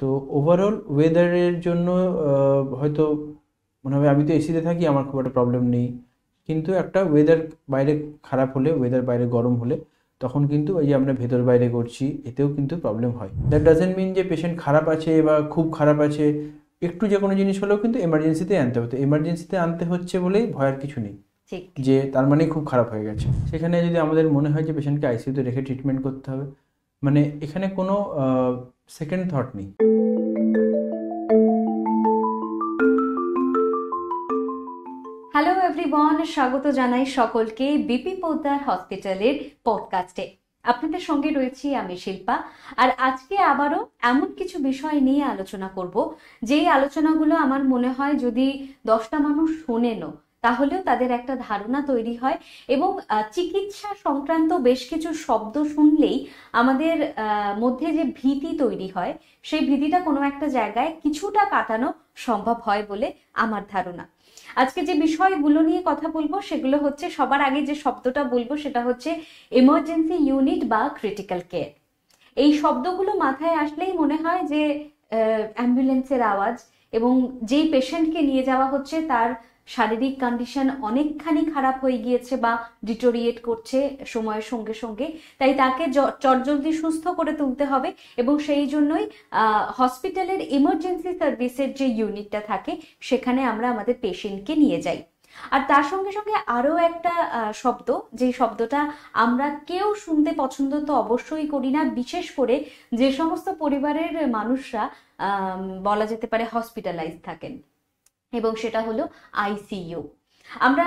তো ওভারঅল ওয়েদারের জন্য হয়তো মনে হবে আমি তো এসিতে থাকি আমার খুব একটা প্রবলেম নেই কিন্তু একটা ওয়েদার বাইরে খারাপ হলে ওয়েদার বাইরে গরম হলে তখন কিন্তু ওই যে আমরা ভেতর বাইরে করছি এতেও কিন্তু প্রবলেম হয় দ্যাট ডাজেন্ট মিন যে পেশেন্ট খারাপ আছে বা খুব খারাপ আছে একটু যে কোনো জিনিস হলেও কিন্তু এমার্জেন্সিতে আনতে হবে তো এমার্জেন্সিতে আনতে হচ্ছে বলেই ভয়ের কিছু নেই যে তার মানে খুব খারাপ হয়ে গেছে সেখানে যদি আমাদের মনে হয় যে পেশেন্টকে আইসিউতে রেখে ট্রিটমেন্ট করতে হবে মানে এখানে কোনো সেকেন্ড থট নেই এভরিওয়ান স্বাগত জানাই সকলকে বিপি পোদ্দার হসপিটালের পডকাস্টে আপনাদের সঙ্গে রয়েছি আমি শিল্পা আর আজকে আবারও এমন কিছু বিষয় নিয়ে আলোচনা করব যেই আলোচনাগুলো আমার মনে হয় যদি দশটা মানুষ শোনেনও তাহলেও তাদের একটা ধারণা তৈরি হয় এবং চিকিৎসা সংক্রান্ত বেশ কিছু শব্দ শুনলেই আমাদের মধ্যে যে ভীতি তৈরি হয় সেই ভীতিটা কোনো একটা জায়গায় কিছুটা কাটানো সম্ভব হয় বলে আমার ধারণা আজকে যে বিষয়গুলো নিয়ে কথা বলবো সেগুলো হচ্ছে সবার আগে যে শব্দটা বলবো সেটা হচ্ছে এমার্জেন্সি ইউনিট বা ক্রিটিক্যাল কেয়ার এই শব্দগুলো মাথায় আসলেই মনে হয় যে অ্যাম্বুলেন্সের আওয়াজ এবং যেই পেশেন্টকে নিয়ে যাওয়া হচ্ছে তার শারীরিক কন্ডিশন অনেকখানি খারাপ হয়ে গিয়েছে বা ডিটোরিয়েট করছে সময়ের সঙ্গে সঙ্গে তাই তাকে চটজলদি সুস্থ করে তুলতে হবে এবং সেই জন্যই হসপিটালের ইমার্জেন্সি সার্ভিসের যে ইউনিটটা থাকে সেখানে আমরা আমাদের পেশেন্টকে নিয়ে যাই আর তার সঙ্গে সঙ্গে আরও একটা শব্দ যে শব্দটা আমরা কেউ শুনতে পছন্দ তো অবশ্যই করি না বিশেষ করে যে সমস্ত পরিবারের মানুষরা বলা যেতে পারে হসপিটালাইজ থাকেন এবং সেটা হলো আইসিইউ আমরা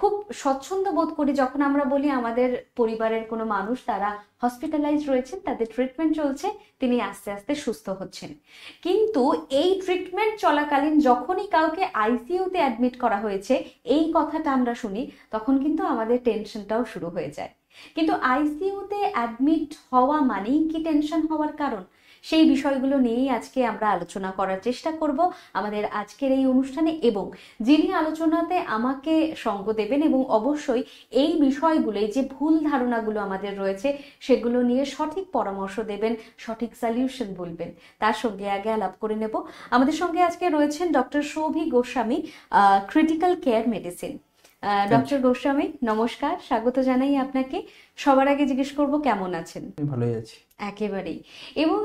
খুব স্বচ্ছন্দ বোধ করি যখন আমরা বলি আমাদের পরিবারের কোনো মানুষ তারা হসপিটালাইজ রয়েছেন তাদের ট্রিটমেন্ট চলছে তিনি আস্তে আস্তে সুস্থ হচ্ছেন কিন্তু এই ট্রিটমেন্ট চলাকালীন যখনই কাউকে আইসিইউতে অ্যাডমিট করা হয়েছে এই কথাটা আমরা শুনি তখন কিন্তু আমাদের টেনশনটাও শুরু হয়ে যায় কিন্তু আইসিইউতে অ্যাডমিট হওয়া মানেই কি টেনশন হওয়ার কারণ সেই বিষয়গুলো নিয়েই আজকে আমরা আলোচনা করার চেষ্টা করব আমাদের আজকের এই অনুষ্ঠানে এবং যিনি আলোচনাতে আমাকে সঙ্গ দেবেন এবং অবশ্যই এই বিষয়গুলো যে ভুল ধারণাগুলো আমাদের রয়েছে সেগুলো নিয়ে সঠিক পরামর্শ দেবেন সঠিক সলিউশন বলবেন তার সঙ্গে আগে আলাপ করে নেব আমাদের সঙ্গে আজকে রয়েছেন doctor Saubhi Goswami critical care medicine doctor Goswami নমস্কার স্বাগত জানাই আপনাকে সবার আগে জিজ্ঞেস করব কেমন আছেন ভালোই আছি একেবারেই এবং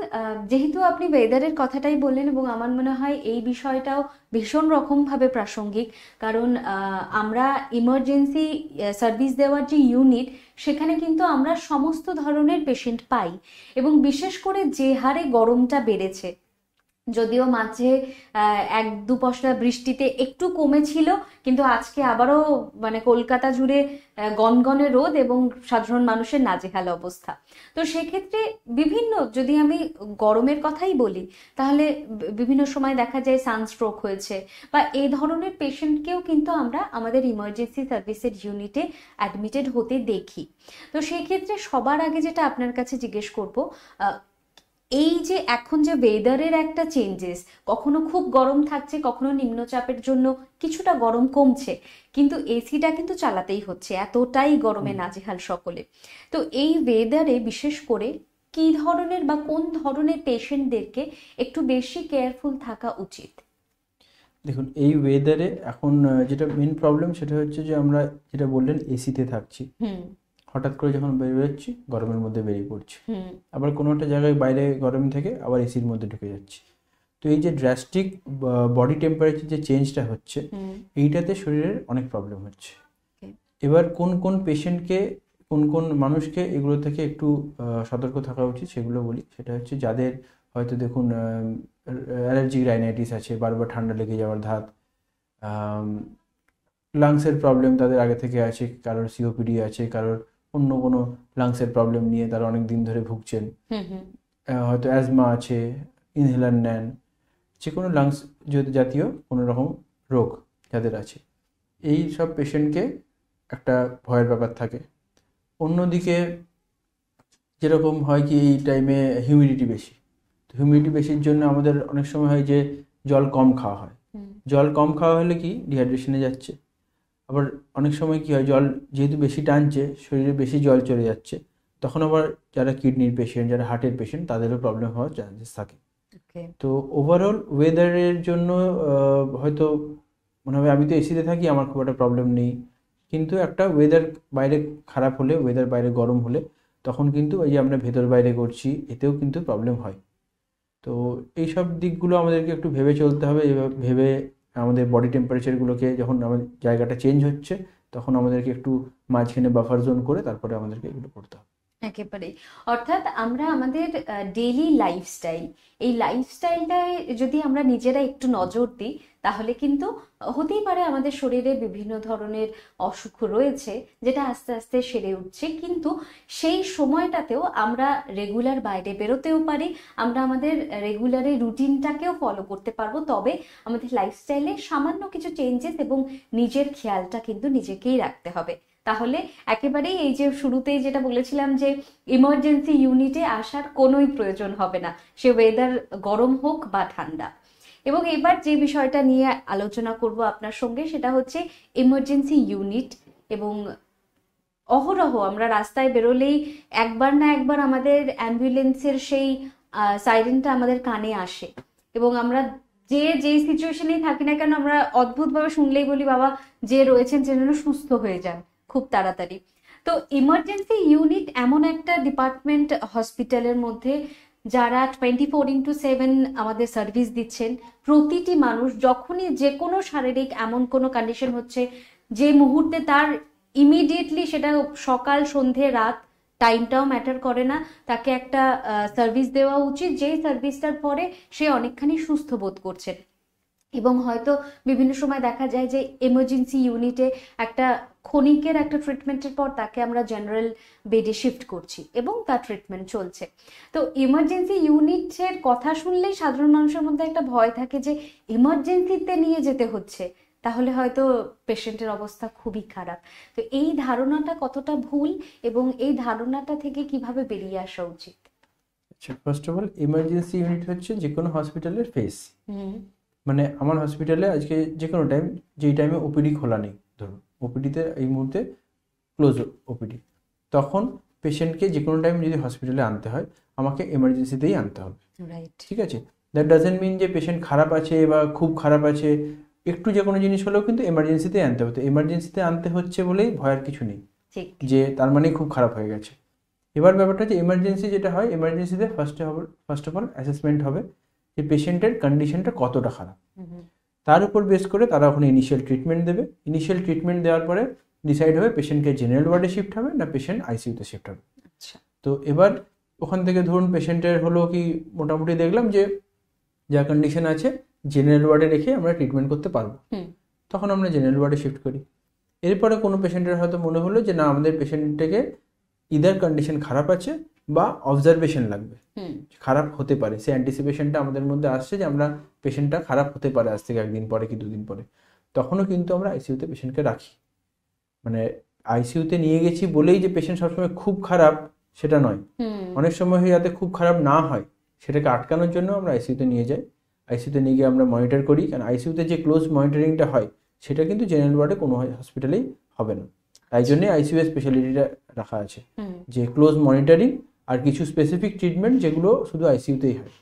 যেহেতু আপনি ওয়েদারের কথাটাই বললেন এবং আমার মনে হয় এই বিষয়টাও ভীষণ রকমভাবে প্রাসঙ্গিক কারণ আমরা ইমার্জেন্সি সার্ভিস দেওয়ার যে ইউনিট সেখানে কিন্তু আমরা সমস্ত ধরনের পেশেন্ট পাই এবং বিশেষ করে যে হারে গরমটা বেড়েছে যদিও মাঝে এক দু বৃষ্টিতে একটু কমেছিল কিন্তু আজকে আবারও মানে কলকাতা জুড়ে গনগনে রোদ এবং সাধারণ মানুষের নাজেহাল অবস্থা তো সেক্ষেত্রে বিভিন্ন যদি আমি গরমের কথাই বলি তাহলে বিভিন্ন সময় দেখা যায় সানস্ট্রোক হয়েছে বা এই ধরনের পেশেন্টকেও কিন্তু আমরা আমাদের ইমার্জেন্সি সার্ভিসের ইউনিটে অ্যাডমিটেড হতে দেখি তো সেক্ষেত্রে সবার আগে যেটা আপনার কাছে জিজ্ঞেস করব এই যে এখন যে ওয়েদারের একটা চেঞ্জেস কখনো খুব গরম থাকছে কখনো নিম্নচাপের জন্য কিছুটা গরম কমছে কিন্তু এসিটা কিন্তু চালাতেই হচ্ছে এতটাই গরমে নাজেহাল সকলে তো এই ওয়েদারে বিশেষ করে কি ধরনের বা কোন ধরনের পেশেন্টদেরকে একটু বেশি কেয়ারফুল থাকা উচিত দেখুন এই ওয়েদারে এখন যেটা মেন প্রবলেম সেটা হচ্ছে যে আমরা যেটা বললেন এসিতে থাকছি হঠাৎ করে যখন যাচ্ছি গরমের মধ্যে বেরিয়ে পড়ছি আবার কোনো একটা জায়গায় বাইরে গরম থেকে আবার এসির মধ্যে ঢুকে যাচ্ছে তো এই যে ড্রাস্টিক বডি টেম্পারেচার যে চেঞ্জটা হচ্ছে এইটাতে শরীরের অনেক প্রবলেম হচ্ছে এবার কোন কোন পেশেন্টকে কোন কোন মানুষকে এগুলো থেকে একটু সতর্ক থাকা উচিত সেগুলো বলি সেটা হচ্ছে যাদের হয়তো দেখুন অ্যালার্জিক রাইনাইটিস আছে বারবার ঠান্ডা লেগে যাওয়ার ধাত লাংসের প্রবলেম তাদের আগে থেকে আছে কারোর সিওপিডি আছে কারোর অন্য কোনো লাংসের প্রবলেম নিয়ে তারা অনেক দিন ধরে ভুগছেন হয়তো অ্যাজমা আছে ইনহেলার নেন যে কোনো লাংস জাতীয় কোনো রকম রোগ যাদের আছে এই সব পেশেন্টকে একটা ভয়ের ব্যাপার থাকে অন্যদিকে যেরকম হয় কি এই টাইমে হিউমিডিটি বেশি তো হিউমিডিটি বেশির জন্য আমাদের অনেক সময় হয় যে জল কম খাওয়া হয় জল কম খাওয়া হলে কি ডিহাইড্রেশনে যাচ্ছে আবার অনেক সময় কি হয় জল যেহেতু বেশি টানছে শরীরে বেশি জল চলে যাচ্ছে তখন আবার যারা কিডনির পেশেন্ট যারা হার্টের পেশেন্ট তাদেরও প্রবলেম হওয়ার চান্সেস থাকে তো ওভারঅল ওয়েদারের জন্য হয়তো মনে হবে আমি তো এসিতে থাকি আমার খুব একটা প্রবলেম নেই কিন্তু একটা ওয়েদার বাইরে খারাপ হলে ওয়েদার বাইরে গরম হলে তখন কিন্তু ওই যে আমরা ভেতর বাইরে করছি এতেও কিন্তু প্রবলেম হয় তো এইসব দিকগুলো আমাদেরকে একটু ভেবে চলতে হবে ভেবে আমাদের বডি টেম্পারেচারগুলোকে যখন আমাদের জায়গাটা চেঞ্জ হচ্ছে তখন আমাদেরকে একটু মাঝখানে বাফার জোন করে তারপরে আমাদেরকে এগুলো করতে হবে একেবারে অর্থাৎ আমরা আমাদের ডেইলি লাইফস্টাইল এই লাইফস্টাইলটায় যদি আমরা নিজেরা একটু নজর দিই তাহলে কিন্তু হতেই পারে আমাদের শরীরে বিভিন্ন ধরনের অসুখ রয়েছে যেটা আস্তে আস্তে সেরে উঠছে কিন্তু সেই সময়টাতেও আমরা রেগুলার বাইরে বেরোতেও পারি আমরা আমাদের রেগুলারের রুটিনটাকেও ফলো করতে পারবো তবে আমাদের লাইফস্টাইলে সামান্য কিছু চেঞ্জেস এবং নিজের খেয়ালটা কিন্তু নিজেকেই রাখতে হবে তাহলে একেবারেই এই যে শুরুতেই যেটা বলেছিলাম যে ইমার্জেন্সি ইউনিটে আসার কোনোই প্রয়োজন হবে না সে ওয়েদার গরম হোক বা ঠান্ডা এবং এবার যে বিষয়টা নিয়ে আলোচনা করব আপনার সঙ্গে সেটা হচ্ছে ইমার্জেন্সি ইউনিট এবং অহরহ আমরা রাস্তায় বেরোলেই একবার না একবার আমাদের অ্যাম্বুলেন্সের সেই সাইরেনটা আমাদের কানে আসে এবং আমরা যে যেই সিচুয়েশনেই থাকি না কেন আমরা অদ্ভুতভাবে শুনলেই বলি বাবা যে রয়েছেন যেন সুস্থ হয়ে যান খুব তাড়াতাড়ি তো ইমার্জেন্সি ইউনিট এমন একটা ডিপার্টমেন্ট হসপিটালের মধ্যে যারা টোয়েন্টি ফোর ইন্টু সেভেন আমাদের সার্ভিস দিচ্ছেন প্রতিটি মানুষ যখনই যে কোনো শারীরিক এমন কোনো কন্ডিশন হচ্ছে যে মুহূর্তে তার ইমিডিয়েটলি সেটা সকাল সন্ধে রাত টাইমটাও ম্যাটার করে না তাকে একটা সার্ভিস দেওয়া উচিত যেই সার্ভিসটার পরে সে অনেকখানি সুস্থ বোধ করছে এবং হয়তো বিভিন্ন সময় দেখা যায় যে এমার্জেন্সি ইউনিটে একটা ক্ষণিকের একটা ট্রিটমেন্টের পর তাকে আমরা জেনারেল বেডে শিফট করছি এবং তার ট্রিটমেন্ট চলছে তো ইমার্জেন্সি ইউনিটের কথা শুনলেই সাধারণ মানুষের মধ্যে একটা ভয় থাকে যে ইমার্জেন্সিতে নিয়ে যেতে হচ্ছে তাহলে হয়তো পেশেন্টের অবস্থা খুবই খারাপ তো এই ধারণাটা কতটা ভুল এবং এই ধারণাটা থেকে কিভাবে বেরিয়ে আসা উচিত আচ্ছা first of all emergency unit হচ্ছে যে কোনো হসপিটালের ফেস মানে আমার হসপিটালে আজকে যে কোনো টাইম যেই টাইমে ওপিডি খোলা নেই ধরুন ওপিডিতে এই মুহূর্তে ক্লোজ ওপিডি তখন পেশেন্টকে যে কোনো টাইম যদি হসপিটালে আনতে হয় আমাকে এমার্জেন্সিতেই আনতে হবে ঠিক আছে দ্যাট ডাজেন্ট মিন যে পেশেন্ট খারাপ আছে বা খুব খারাপ আছে একটু যে কোনো জিনিস হলেও কিন্তু এমার্জেন্সিতেই আনতে হবে তো এমার্জেন্সিতে আনতে হচ্ছে বলেই ভয়ের কিছু নেই যে তার মানে খুব খারাপ হয়ে গেছে এবার ব্যাপারটা হচ্ছে এমার্জেন্সি যেটা হয় এমার্জেন্সিতে ফার্স্টে হবে ফার্স্ট অফ অল অ্যাসেসমেন্ট হবে যে পেশেন্টের কন্ডিশনটা কতটা খারাপ তার উপর বেস করে তারা ওখানে ইনিশিয়াল ট্রিটমেন্ট দেবে ইনিশিয়াল ট্রিটমেন্ট দেওয়ার পরে ডিসাইড হবে পেশেন্টকে জেনারেল ওয়ার্ডে শিফট হবে না পেশেন্ট আইসিউতে শিফট হবে আচ্ছা। তো এবার ওখান থেকে ধরুন পেশেন্টের হলো কি মোটামুটি দেখলাম যে যা কন্ডিশন আছে জেনারেল ওয়ার্ডে রেখে আমরা ট্রিটমেন্ট করতে পারবো তখন আমরা জেনারেল ওয়ার্ডে শিফট করি এরপরে কোনো পেশেন্টের হয়তো মনে হলো যে না আমাদের পেশেন্টটাকে ইদার কন্ডিশন খারাপ আছে বা অবজারভেশন লাগবে খারাপ হতে পারে সে অ্যান্টিসিপেশনটা আমাদের মধ্যে আসছে যে আমরা পেশেন্টটা খারাপ হতে পারে আজ থেকে একদিন পরে কি দুদিন পরে তখনও কিন্তু আমরা আইসিউতে পেশেন্টকে রাখি মানে আইসিউতে নিয়ে গেছি বলেই যে পেশেন্ট সবসময় খুব খারাপ সেটা নয় অনেক সময় যাতে খুব খারাপ না হয় সেটাকে আটকানোর জন্য আমরা আইসিউতে নিয়ে যাই আইসিউতে নিয়ে গিয়ে আমরা মনিটর করি কারণ আইসিউতে যে ক্লোজ মনিটরিংটা হয় সেটা কিন্তু জেনারেল ওয়ার্ডে কোনো হসপিটালেই হবে না তাই জন্যে আইসিউ আচ্ছা। স্পেশালিটিটা রাখা আছে যে ক্লোজ মনিটরিং আর কিছু স্পেসিফিক ট্রিটমেন্ট যেগুলো শুধু আইসিইউতেই হয়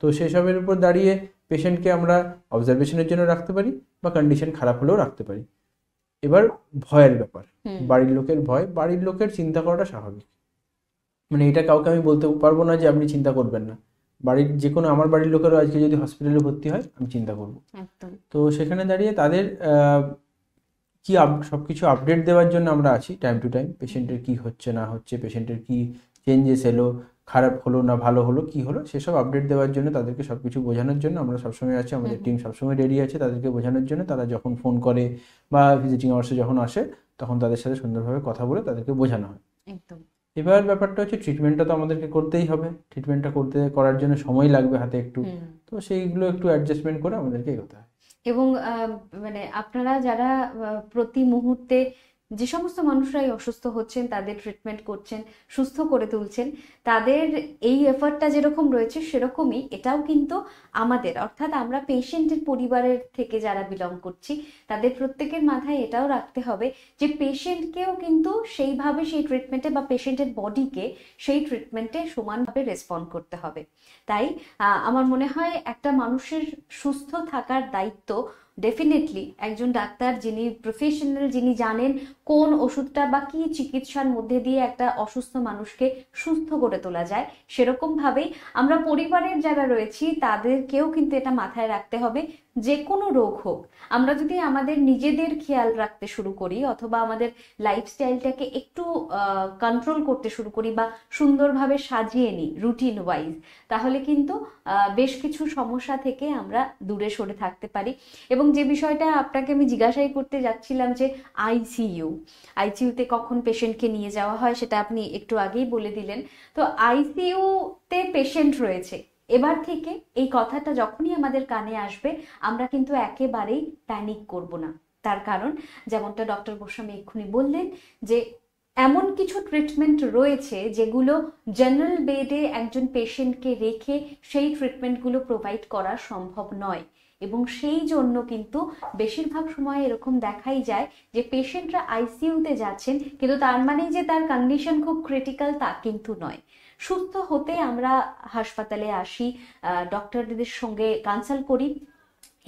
তো সেসবের উপর দাঁড়িয়ে পেশেন্টকে আমরা অবজারভেশনের জন্য রাখতে পারি বা কন্ডিশন খারাপ হলেও রাখতে পারি এবার ভয়ের ব্যাপার বাড়ির লোকের ভয় বাড়ির লোকের চিন্তা করাটা স্বাভাবিক মানে এটা কাউকে আমি বলতে পারবো না যে আপনি চিন্তা করবেন না বাড়ির যে কোনো আমার বাড়ির লোকেরও আজকে যদি হসপিটালে ভর্তি হয় আমি চিন্তা করবো তো সেখানে দাঁড়িয়ে তাদের কি সব কিছু আপডেট দেওয়ার জন্য আমরা আছি টাইম টু টাইম পেশেন্টের কি হচ্ছে না হচ্ছে পেশেন্টের কি চেঞ্জেস এলো খারাপ হলো না ভালো হলো কি হলো সেসব আপডেট দেওয়ার জন্য তাদেরকে সব কিছু বোঝানোর জন্য আমরা সবসময় আছি আমাদের টিম সবসময় রেডি আছে তাদেরকে বোঝানোর জন্য তারা যখন ফোন করে বা ভিজিটিং আওয়ার্সে যখন আসে তখন তাদের সাথে সুন্দরভাবে কথা বলে তাদেরকে বোঝানো হয় একদম এবার ব্যাপারটা হচ্ছে ট্রিটমেন্টটা তো আমাদেরকে করতেই হবে ট্রিটমেন্টটা করতে করার জন্য সময় লাগবে হাতে একটু তো সেইগুলো একটু অ্যাডজাস্টমেন্ট করে আমাদেরকে এগোতে হয় এবং মানে আপনারা যারা প্রতি মুহূর্তে যে সমস্ত মানুষরাই অসুস্থ হচ্ছেন তাদের ট্রিটমেন্ট করছেন সুস্থ করে তুলছেন তাদের এই এফার্টটা যেরকম রয়েছে সেরকমই এটাও কিন্তু আমাদের অর্থাৎ আমরা পেশেন্টের পরিবারের থেকে যারা বিলং করছি তাদের প্রত্যেকের মাথায় এটাও রাখতে হবে যে পেশেন্টকেও কিন্তু সেইভাবে সেই ট্রিটমেন্টে বা পেশেন্টের বডিকে সেই ট্রিটমেন্টে সমানভাবে রেসপন্ড করতে হবে তাই আমার মনে হয় একটা মানুষের সুস্থ থাকার দায়িত্ব ডেফিনেটলি একজন ডাক্তার যিনি প্রফেশনাল যিনি জানেন কোন ওষুধটা বা কি চিকিৎসার মধ্যে দিয়ে একটা অসুস্থ মানুষকে সুস্থ করে তোলা যায় সেরকমভাবেই আমরা পরিবারের যারা রয়েছি তাদেরকেও কিন্তু এটা মাথায় রাখতে হবে যে কোনো রোগ হোক আমরা যদি আমাদের নিজেদের খেয়াল রাখতে শুরু করি অথবা আমাদের লাইফস্টাইলটাকে একটু কন্ট্রোল করতে শুরু করি বা সুন্দরভাবে সাজিয়ে নিই রুটিন ওয়াইজ তাহলে কিন্তু বেশ কিছু সমস্যা থেকে আমরা দূরে সরে থাকতে পারি এবং যে বিষয়টা আপনাকে আমি জিজ্ঞাসাই করতে যাচ্ছিলাম যে আইসিইউ আইসিইউতে কখন পেশেন্টকে নিয়ে যাওয়া হয় সেটা আপনি একটু আগেই বলে দিলেন তো আইসিইউতে পেশেন্ট রয়েছে এবার থেকে এই কথাটা যখনই আমাদের কানে আসবে আমরা কিন্তু একেবারেই প্যানিক করব না তার কারণ যেমনটা ডক্টর গোস্বামী এক্ষুনি বললেন যে এমন কিছু ট্রিটমেন্ট রয়েছে যেগুলো জেনারেল বেডে একজন পেশেন্টকে রেখে সেই ট্রিটমেন্টগুলো প্রোভাইড করা সম্ভব নয় এবং সেই জন্য কিন্তু বেশিরভাগ সময় এরকম দেখাই যায় যে পেশেন্টরা আইসিইউতে যাচ্ছেন কিন্তু তার মানে যে তার কন্ডিশন খুব ক্রিটিক্যাল তা কিন্তু নয় সুস্থ হতে আমরা হাসপাতালে আসি ডক্টরদের সঙ্গে কনসাল্ট করি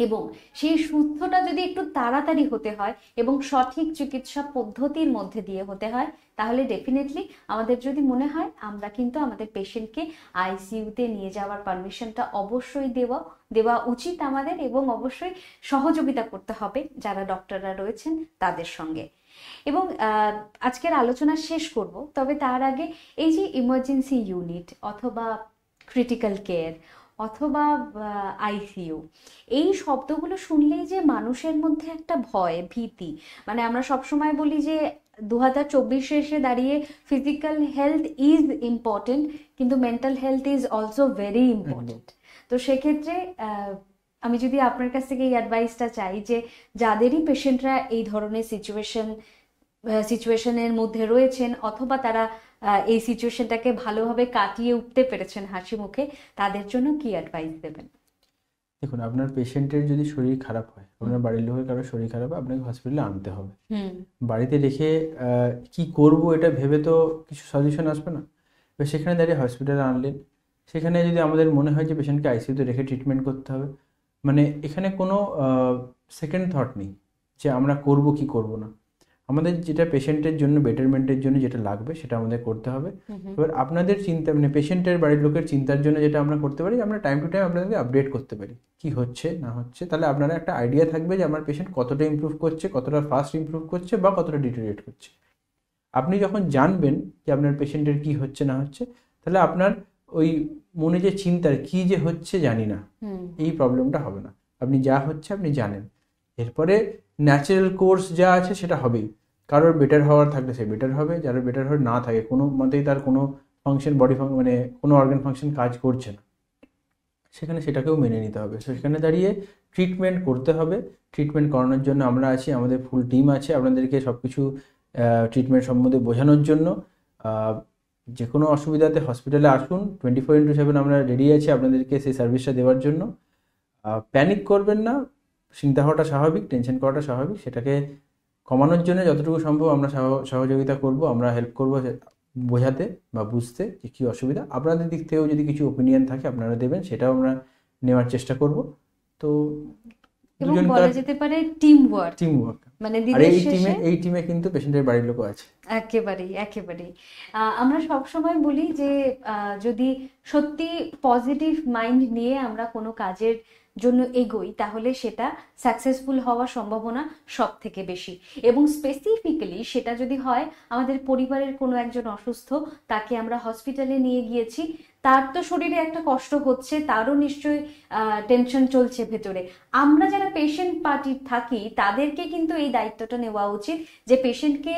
এবং সেই সুস্থটা যদি একটু তাড়াতাড়ি হতে হয় এবং সঠিক চিকিৎসা পদ্ধতির মধ্যে দিয়ে হতে হয় তাহলে ডেফিনেটলি আমাদের যদি মনে হয় আমরা কিন্তু আমাদের পেশেন্টকে আইসিইউতে নিয়ে যাওয়ার পারমিশনটা অবশ্যই দেওয়া দেওয়া উচিত আমাদের এবং অবশ্যই সহযোগিতা করতে হবে যারা ডক্টররা রয়েছেন তাদের সঙ্গে এবং আজকের আলোচনা শেষ করব তবে তার আগে এই যে ইমার্জেন্সি ইউনিট অথবা ক্রিটিক্যাল কেয়ার অথবা আইসিইউ এই শব্দগুলো শুনলেই যে মানুষের মধ্যে একটা ভয় ভীতি মানে আমরা সবসময় বলি যে দু হাজার চব্বিশে এসে দাঁড়িয়ে ফিজিক্যাল হেলথ ইজ ইম্পর্টেন্ট কিন্তু mental health is also very important তো সেক্ষেত্রে আমি যদি আপনার কাছ থেকে এই অ্যাডভাইসটা চাই যে যাদেরই পেশেন্টরা এই ধরনের সিচুয়েশন সিচুয়েশনের মধ্যে রয়েছেন অথবা তারা এই সিচুয়েশনটাকে ভালোভাবে কাটিয়ে উঠতে পেরেছেন হাসি মুখে তাদের জন্য কি অ্যাডভাইস দেবেন দেখুন আপনার পেশেন্টের যদি শরীর খারাপ হয় আপনার বাড়ির লোকের কারো শরীর খারাপ হয় আপনাকে হসপিটালে আনতে হবে বাড়িতে রেখে কি করব এটা ভেবে তো কিছু সাজেশন আসবে না এবার সেখানে দাঁড়িয়ে হসপিটালে আনলেন সেখানে যদি আমাদের মনে হয় যে পেশেন্টকে আইসিউতে রেখে ট্রিটমেন্ট করতে হবে মানে এখানে কোনো সেকেন্ড থট নেই যে আমরা করব কি করব না আমাদের যেটা পেশেন্টের জন্য বেটারমেন্টের জন্য যেটা লাগবে সেটা আমাদের করতে হবে এবার আপনাদের চিন্তা মানে পেশেন্টের বাড়ির লোকের চিন্তার জন্য যেটা আমরা করতে পারি আমরা টাইম টু টাইম আপনাদেরকে আপডেট করতে পারি কি হচ্ছে না হচ্ছে তাহলে আপনারা একটা আইডিয়া থাকবে যে আমার পেশেন্ট কতটা ইম্প্রুভ করছে কতটা ফাস্ট ইম্প্রুভ করছে বা কতটা ডিটেরিয়েট করছে আপনি যখন জানবেন যে আপনার পেশেন্টের কি হচ্ছে না হচ্ছে তাহলে আপনার ওই মনে যে চিন্তার কি যে হচ্ছে জানি না এই প্রবলেমটা হবে না আপনি যা হচ্ছে আপনি জানেন এরপরে ন্যাচারাল কোর্স যা আছে সেটা হবেই কারোর বেটার হওয়ার থাকলে সে বেটার হবে যারা বেটার হওয়ার না থাকে কোনো মতেই তার কোনো ফাংশন বডি ফাংশন মানে কোনো অর্গান ফাংশন কাজ করছে না সেখানে সেটাকেও মেনে নিতে হবে সেখানে দাঁড়িয়ে ট্রিটমেন্ট করতে হবে ট্রিটমেন্ট করানোর জন্য আমরা আছি আমাদের ফুল টিম আছে আপনাদেরকে সব কিছু ট্রিটমেন্ট সম্বন্ধে বোঝানোর জন্য যে কোনো অসুবিধাতে হসপিটালে আসুন টোয়েন্টি ফোর ইন্টু সেভেন আমরা রেডি আছি আপনাদেরকে সেই সার্ভিসটা দেওয়ার জন্য প্যানিক করবেন না চিন্তা হওয়াটা স্বাভাবিক টেনশন করাটা স্বাভাবিক সেটাকে কমানোর জন্য যতটুকু সম্ভব আমরা সহযোগিতা করব আমরা হেল্প করব বোঝাতে বা বুঝতে যে কী অসুবিধা আপনাদের দিক থেকেও যদি কিছু ওপিনিয়ন থাকে আপনারা দেবেন সেটাও আমরা নেওয়ার চেষ্টা করব তো বলা যেতে পারে টিম টিম মানে টিমে এই টিমে কিন্তু বাড়ির আছে একেবারেই একেবারেই আমরা সবসময় বলি যে যদি সত্যি পজিটিভ মাইন্ড নিয়ে আমরা কোনো কাজের জন্য এগোই তাহলে সেটা সাকসেসফুল হওয়ার সম্ভাবনা সব থেকে বেশি এবং স্পেসিফিক্যালি সেটা যদি হয় আমাদের পরিবারের কোনো একজন অসুস্থ তাকে আমরা হসপিটালে নিয়ে গিয়েছি তার তো শরীরে একটা কষ্ট হচ্ছে তারও নিশ্চয়ই টেনশন চলছে ভেতরে আমরা যারা পেশেন্ট পার্টির থাকি তাদেরকে কিন্তু এই দায়িত্বটা নেওয়া উচিত যে পেশেন্টকে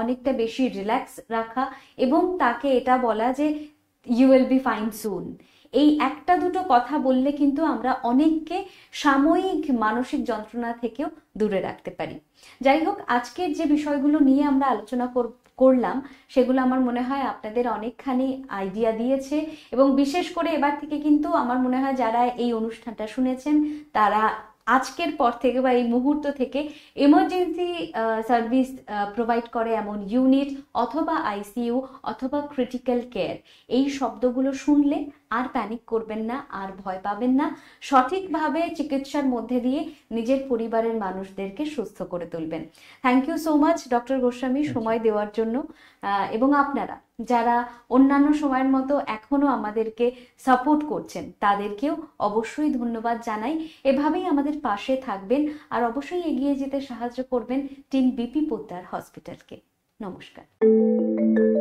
অনেকটা বেশি রিল্যাক্স রাখা এবং তাকে এটা বলা যে you will be fine soon এই একটা দুটো কথা বললে কিন্তু আমরা অনেককে সাময়িক মানসিক যন্ত্রণা থেকেও দূরে রাখতে পারি যাই হোক আজকের যে বিষয়গুলো নিয়ে আমরা আলোচনা কর করলাম সেগুলো আমার মনে হয় আপনাদের অনেকখানি আইডিয়া দিয়েছে এবং বিশেষ করে এবার থেকে কিন্তু আমার মনে হয় যারা এই অনুষ্ঠানটা শুনেছেন তারা আজকের পর থেকে বা এই মুহূর্ত থেকে এমার্জেন্সি সার্ভিস প্রোভাইড করে এমন ইউনিট অথবা আইসিইউ অথবা ক্রিটিক্যাল কেয়ার এই শব্দগুলো শুনলে আর প্যানিক করবেন না আর ভয় পাবেন না সঠিকভাবে চিকিৎসার মধ্যে দিয়ে নিজের পরিবারের মানুষদেরকে সুস্থ করে তুলবেন thank you so much doctor Goswami সময় দেওয়ার জন্য এবং আপনারা যারা অন্যান্য সময়ের মতো এখনও আমাদেরকে সাপোর্ট করছেন তাদেরকেও অবশ্যই ধন্যবাদ জানাই এভাবেই আমাদের পাশে থাকবেন আর অবশ্যই এগিয়ে যেতে সাহায্য করবেন টিম বিপি পোদ্দার হসপিটালকে নমস্কার